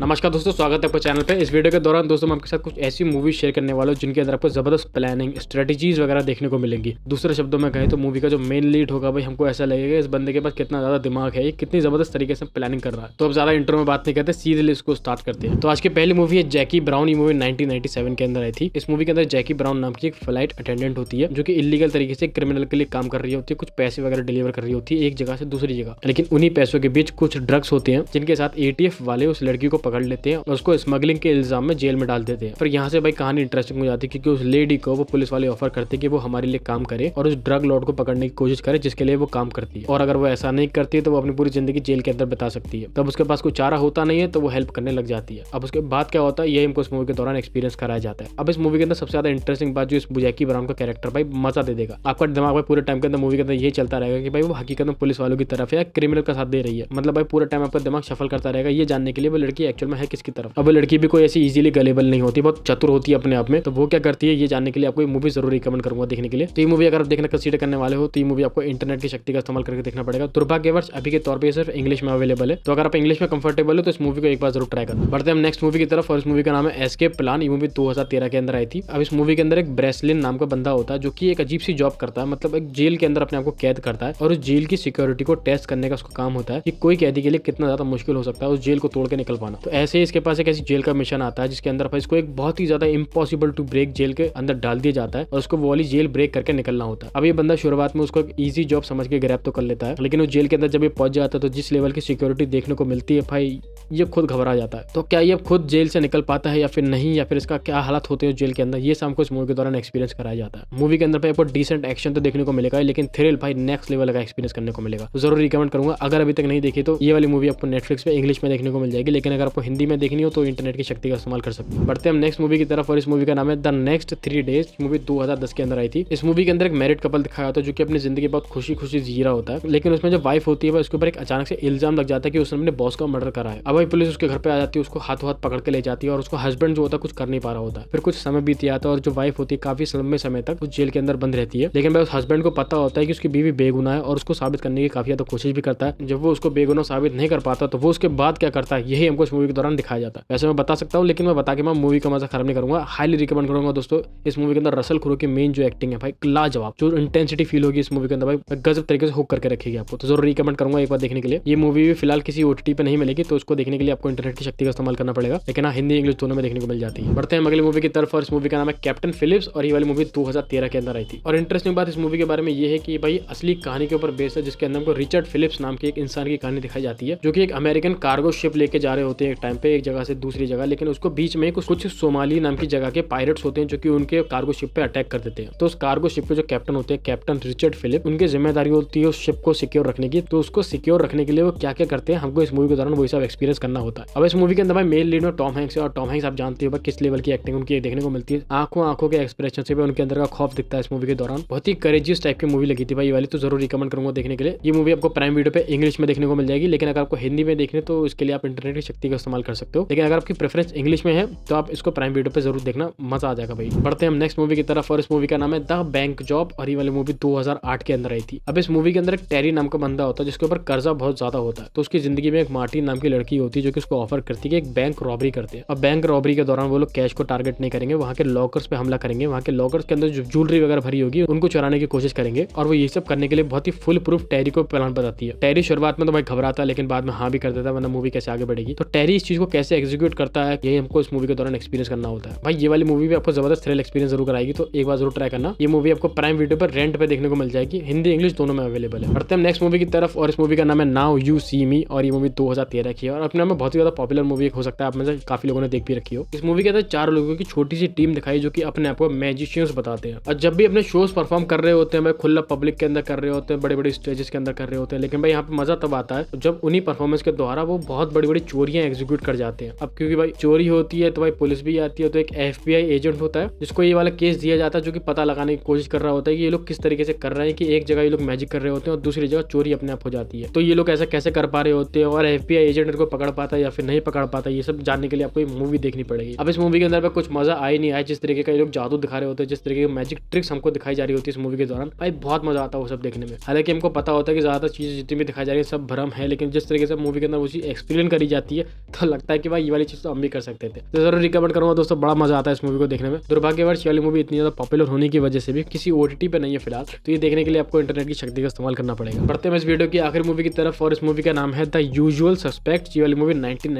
नमस्कार दोस्तों स्वागत है आपका चैनल पे इस वीडियो के दौरान दोस्तों मैं आपके साथ कुछ ऐसी मूवी शेयर करने वाला हूँ जिनके अंदर आपको जबरदस्त प्लानिंग स्ट्रेटजीज वगैरह देखने को मिलेंगी दूसरे शब्दों में कहें तो मूवी का जो मेन लीड होगा भाई हमको ऐसा लगेगा इस बंदे के पास कितना ज्यादा दिमाग है कितनी जबरदस्त तरीके से प्लानिंग कर रहा है तो अब ज्यादा इंटरव्यू में बात नहीं करते सीधे इसको स्टार्ट करते हैं तो आज की पहली मूवी है जैकी ब्राउन ये मूवी नाइनटीन के अंदर आई थी इस मूवी के अंदर जैकी ब्राउन नाम की एक फ्लाइट अटेंडेंट होती है जो की इलीगल तरीके से क्रिमिनल के लिए काम कर रही होती है कुछ पैसे वगैरह डिलीवर कर रही होती है एक जगह से दूसरी जगह लेकिन उन्हीं पैसों के बीच कुछ ड्रग्स होते हैं जिनके साथ ए वाले उस लड़की को पकड़ लेते हैं और उसको स्मगलिंग के इल्जाम में जेल में डाल देते हैं फिर यहाँ से भाई कहानी इंटरेस्टिंग हो जाती है क्योंकि उस लेडी को वो पुलिस वाले ऑफर करते कि वो हमारे लिए काम करे और उस ड्रग लॉर्ड को पकड़ने की कोशिश करे जिसके लिए वो काम करती है और अगर वो ऐसा नहीं करती तो वो अपनी पूरी जिंदगी जेल के अंदर बता सकती है तब उसके पास कोई चारा होता नहीं है तो वो हेल्प करने लग जाती है अब उसके बाद क्या होता है ये हमको इस मूवी के दौरान एक्सपीरियंस कराया जाता है अब इस मूवी के अंदर सबसे ज्यादा इंटरेस्टिंग बात जो इस बुजैकी ब्राउन का कैरेक्टर भाई मजा दे देगा आपका दिमाग भाई पूरे टाइम के अंदर मूवी के अंदर यही चलता रहेगा कि भाई वो हकीकत में पुलिस वालों की तरफ है या क्रिमिनल का साथ दे रही है मतलब भाई पूरा टाइम आपका दिमाग सफल करता रहेगा ये जानने के लिए वो लड़की एक्चुअल में है किसकी तरफ अब लड़की भी कोई ऐसी इजीली गलेबल नहीं होती बहुत चतुर होती है अपने आप में तो वो क्या करती है ये जानने के लिए आपको मूवी जरूर रिकमेंड करूंगा देखने के लिए तो ये मूवी अगर आप देखना कंसीडर करने वाले हो तो ये मूवी आपको इंटरनेट की शक्ति का इस्तेमाल करके देखना पड़ेगा दुर्भाग्यवर्ष अभी के तौर पर सिर्फ इंग्लिश में अवेलेबल है तो अगर आप इंग्लिश में कंफर्टेबल हो तो इस मूवी को एक बार जरूर ट्राई करो बढ़ते हम नेक्स्ट मूवी की तरफ और इस मूवी का नाम है एसके प्लान ये मूवी दो के अंदर आई थी अब इस मूवी के अंदर एक ब्रेसलिन नाम का बंदा होता है जो कि एक अजीब सी जॉब करता है मतलब एक जेल के अंदर अपने आपको कैद करता है और उस जेल की सिक्योरिटी को टेस्ट करने का उसका काम होता है कि कोई कैदी के लिए कितना ज्यादा मुश्किल हो सकता है उस जेल को तोड़ के निकल पाना तो ऐसे इसके पास एक ऐसी जेल का मिशन आता है जिसके अंदर इसको एक बहुत ही ज्यादा इम्पॉसिबल टू ब्रेक जेल के अंदर डाल दिया जाता है और उसको वो वाली जेल ब्रेक करके निकलना होता है अब ये बंदा शुरुआत में उसको एक ईजी जॉब समझ के ग्रैप तो कर लेता है लेकिन वो जेल के अंदर जब ये पहुंच जाता है तो जिस लेवल की सिक्योरिटी देखने को मिलती है भाई ये खुद घबरा जाता है तो क्या ये खुद जेल से निकल पाता है या फिर नहीं या फिर इसका क्या हालत होते हैं जेल के अंदर ये सब कुछ इस मूवी के दौरान एक्सपीरियंस कराया जाता है मूवी के अंदर भाई आपको डिसेंट एक्शन तो देखने को मिलेगा लेकिन थ्रिल भाई नेक्स्ट लेवल का एक्सपीरियंस करने को मिलेगा तो जरूर रिकमेंड करूंगा अगर अभी तक नहीं देखी तो ये वाली मूवी आपको नेटफ्लिक्स पर इंग्लिश में देखने को मिल जाएगी लेकिन अगर आपको हिंदी में देखनी हो तो इंटरनेट की शक्ति का इस्तेमाल कर सकते हैं बढ़ते हम नेक्स्ट मूवी की तरफ और इस मूवी का नाम है the next three days movie दो के अंदर आई थी इस मूवी के अंदर एक मैरिड कपल दिखाया था है जो कि अपनी जिंदगी बहुत खुशी खुशी जी रहा होता है लेकिन उसमें जो वाइफ होती है वह उसके ऊपर एक अचानक से इल्जाम लग जाता है कि उसने अपने बॉस का मर्डर करा है अब वही पुलिस उसके घर पर आ जाती है उसको हाथों हाथ पकड़ के ले जाती है और उसको हस्बैंड जो होता है कुछ कर नहीं पा रहा होता फिर कुछ समय बीत जाता है और जो वाइफ होती है काफी लंबे समय तक उस जेल के अंदर बंद रहती है लेकिन भाई उस हस्बैंड को पता होता है कि उसकी बीवी बेगुना है और उसको साबित करने की काफी ज्यादा कोशिश भी करता है जब वो उसको बेगुना साबित नहीं कर पाता तो वो उसके बाद क्या करता है यही हमको इस मूवी मूवी के दौरान दिखाया जाता है वैसे मैं बता सकता हूँ लेकिन मैं बता के मैं मूवी का मजा खराब नहीं करूंगा हाईली रिकमेंड करूंगा दोस्तों इस मूवी के अंदर रसल खुरो की मेन जो एक्टिंग है भाई लाजवाब जो इंटेंसिटी फील होगी इस मूवी के अंदर भाई गजब तरीके से हुक करके रखेगी आपको तो जरूर रिकमेंड करूंगा एक बार देखने के लिए ये मूवी भी फिलहाल किसी ओटीटी पे नहीं मिलेगी तो उसको देखने के लिए आपको इंटरनेट की शक्ति का इस्तेमाल करना पड़ेगा लेकिन हाँ हिंदी इंग्लिश दोनों में देखने को मिल जाती है बढ़ते हैं अगली मूवी की तरफ और इस मूवी का नाम है कैप्टन फिलिप्स और ये वाली मूवी दो के अंदर आई थी और इंटरेस्टिंग बात इस मूवी के बारे में ये है कि भाई असली कहानी के ऊपर बेस्ड है जिसके अंदर रिचर्ड फिलिप्स नाम के एक इंसान की कहानी दिखाई जाती है जो कि एक अमेरिकन कार्गो शिप लेके जा रहे होते हैं एक टाइम पे एक जगह से दूसरी जगह लेकिन उसको बीच में कुछ कुछ सोमाली नाम की जगह के पायरेट्स होते हैं जो कि उनके कार्गो शिप पे अटैक कर देते हैं तो उस कार्गो शिप के जो कैप्टन होते हैं कैप्टन रिचर्ड फिलिप उनकी जिम्मेदारी होती है उस शिप को सिक्योर रखने की तो उसको सिक्योर रखने के लिए वो क्या क्या करते हैं हमको इस मूवी के दौरान वही सब एक्सपीरियंस करना होता है अब इस मूवी के अंदर भाई मेन लीड में टॉम हैंक्स और टॉम हैंक्स आप जानते हो किस लेवल की एक्टिंग उनकी देखने को मिलती है आंखों आंखों के एक्सप्रेशन से भी उनके अंदर का खौफ दिखता है इस मूवी के दौरान बहुत ही करेजियस टाइप की मूवी लगी थी भाई वाली तो जरूर रिकमेंड करूंगा देखने के लिए ये मूवी आपको प्राइम वीडियो पे इंग्लिश में देखने को मिल जाएगी लेकिन अगर आपको हिंदी में देखने तो इसके लिए आप इंटरनेट की शक्ति का इस्तेमाल कर सकते हो लेकिन अगर आपकी प्रेफरेंस इंग्लिश में है तो आप इसको प्राइम वीडियो पर जरूर देखना मजा आ जाएगा भाई बढ़ते हैं हम नेक्स्ट मूवी की तरफ और इस मूवी का नाम है द बैंक जॉब और ये वाली मूवी 2008 के अंदर आई थी अब इस मूवी के अंदर एक टेरी नाम का बंदा होता है जिसके ऊपर कर्जा बहुत ज्यादा होता है तो उसकी जिंदगी में एक मार्टिन नाम की लड़की होती है जो कि उसको ऑफर करती है एक बैंक रॉबरी करते हैं और बैंक रॉबरी के दौरान वो लोग कैश को टारगेट नहीं करेंगे वहाँ के लॉकर्स पे हमला करेंगे वहाँ के लॉकर्स के अंदर जो ज्वेलरी वगैरह भरी होगी उनको चुराने की कोशिश करेंगे और वो ये सब करने के लिए बहुत ही फुल प्रूफ टेरी को प्लान बताती है टेरी शुरुआत में तो भाई घबराता है लेकिन बाद में हाँ भी कर देता है वरना मूवी कैसे आगे बढ़ेगी तो टेरी बॉडी इस चीज़ को कैसे एग्जीक्यूट करता है यही हमको इस मूवी के दौरान एक्सपीरियंस करना होता है भाई ये वाली मूवी भी आपको जबरदस्त थ्रिल एक्सपीरियंस जरूर कराएगी तो एक बार जरूर ट्राई करना ये मूवी आपको प्राइम वीडियो पर रेंट पर देखने को मिल जाएगी हिंदी इंग्लिश दोनों में अवेलेबल है बढ़ते हम नेक्स्ट मूवी की तरफ और इस मूवी का नाम है नाउ यू सी मी और ये मूवी दो की है और अपने में बहुत ही ज्यादा पॉपुलर मूवी हो सकता है आप में से काफी लोगों ने देख भी रखी हो इस मूवी के अंदर चार लोगों की छोटी सी टीम दिखाई जो की अपने आपको मैजिशियंस बताते हैं और जब भी अपने शोज परफॉर्म कर रहे होते हैं खुला पब्लिक के अंदर कर रहे होते हैं बड़े बड़े स्टेजेस के अंदर कर रहे होते हैं लेकिन भाई यहाँ पे मजा तब आता है जब उन्हीं परफॉर्मेंस के द्वारा वो बहुत बड़ी बड़ी चोरियां एग्जीक्यूट कर जाते हैं अब क्योंकि भाई चोरी होती है तो भाई पुलिस भी आती है तो एक एफ एजेंट होता है जिसको ये वाला केस दिया जाता है जो कि पता लगाने की कोशिश कर रहा होता है कि ये लोग किस तरीके से कर रहे हैं कि एक जगह ये लोग मैजिक कर रहे होते हैं और दूसरी जगह चोरी अपने आप हो जाती है तो ये लोग ऐसा कैसे कर पा रहे होते हैं और एफ एजेंट को पकड़ पाता है या फिर नहीं पकड़ पाता ये सब जानने के लिए आपको मूवी देखनी पड़ेगी अब इस मूवी के अंदर कुछ मजा आई नहीं आया जिस तरीके का ये लोग जादू दिखा रहे होते हैं जिस तरीके की मैजिक ट्रिक्स हमको दिखाई जा रही होती है इस मूवी के दौरान भाई बहुत मजा आता है वो सब देखने में हालांकि हमको पता होता है कि ज्यादातर चीजें जितनी भी दिखाई जा रही है सब भ्रम है लेकिन जिस तरीके से मूवी के अंदर वो चीज एक्सप्लेन करी जाती है तो लगता है कि भाई ये वाली चीज़ तो हम भी कर सकते थे तो जरूर रिकमेंड करूंगा दोस्तों बड़ा मजा आता है इस मूवी को देखने में दुर्भाग्यवश ये वाली मूवी इतनी ज़्यादा पॉपुलर होने की वजह से भी किसी ओ पे नहीं है फिलहाल तो ये देखने के लिए आपको इंटरनेट की शक्ति का इस्तेमाल करना पड़ेगा बढ़ते हैं इस वीडियो की आखिर मूवी की तरफ और इस मूवी का नाम है द यूजुअल सस्पेक्ट ये वाली मूवी नाइनटीन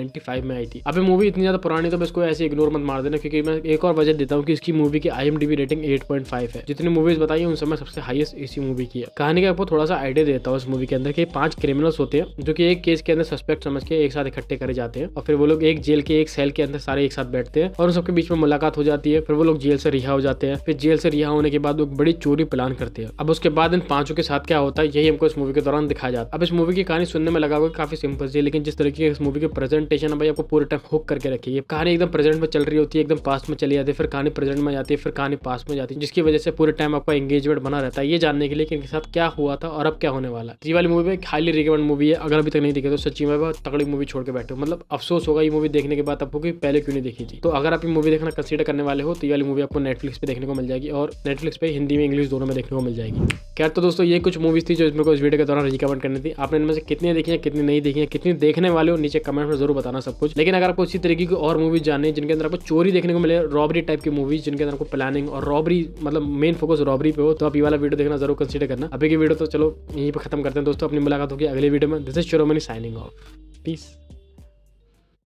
में आई थी अभी मूवी इतनी ज्यादा पुरानी तो मैं इसको ऐसे इग्नोर मत मार देना क्योंकि मैं एक और वजह देता हूँ कि इसकी मूवी की आई रेटिंग एट है जितनी मूवीज बताई उन समय सबसे हाईएस्ट इसी मूवी की है कहानी का आपको थोड़ा सा आइडिया देता हूँ इस मूवी के अंदर की पांच क्रिमिनल्स होते हैं जो की एक केस के अंदर सस्पेक्ट समझ के एक साथ इकट्ठे करे जाते जाते हैं और फिर वो लोग एक जेल के एक सेल के अंदर सारे एक साथ बैठते हैं और उन सबके बीच में मुलाकात हो जाती है फिर वो लोग जेल से रिहा हो जाते हैं फिर जेल से रिहा होने के बाद वो बड़ी चोरी प्लान करते हैं अब उसके बाद इन पांचों के साथ क्या होता है यही हमको इस मूवी के दौरान दिखाया जाता है अब इस मूवी की कहानी सुनने में लगा हुआ काफी सिंपल सी लेकिन जिस तरीके इस मूवी की प्रेजेंटेशन है भाई आपको पूरे टाइम हुक करके रखी है कहानी एकदम प्रेजेंट में चल रही होती है एकदम पास्ट में चली जाती है फिर कहानी प्रेजेंट में जाती है फिर कहानी पास्ट में जाती है जिसकी वजह से पूरे टाइम आपका एंगेजमेंट बना रहता है ये जानने के लिए कि इनके साथ क्या हुआ था और अब क्या होने वाला है ये वाली मूवी हाईली रिकमेंड मूवी है अगर अभी तक नहीं दिखे तो सच्ची में तगड़ी मूवी छोड़ के बैठे मतलब अफसोस होगा ये मूवी देखने के बाद आपको कि पहले क्यों नहीं देखी थी तो अगर आप ये मूवी देखना कंसीडर करने वाले हो तो ये वाली मूवी आपको नेटफ्लिक्स पे देखने को मिल जाएगी और नेटफ्लिक्स पे हिंदी में इंग्लिश दोनों में देखने को मिल जाएगी क्या तो दोस्तों ये कुछ मूवीज थी जो इसमें को इस वीडियो के दौरान रिकमेंड करनी थी आपने इनमें से कितनी देखी है कितनी नहीं देखी है कितनी देखने वाले हो नीचे कमेंट में जरूर बताना सब कुछ लेकिन अगर आपको इसी तरीके की और मूवीज है जिनके अंदर आपको चोरी देखने को मिले रॉबरी टाइप की मूवीज जिनके अंदर आपको प्लानिंग और रॉबरी मतलब मेन फोकस रॉबरी पे हो तो आप ये वाला वीडियो देखना जरूर कंसीडर करना अभी की वीडियो तो चलो यहीं पर खत्म करते हैं दोस्तों अपनी मुलाकात होगी अगले वीडियो में this is Mani signing off piece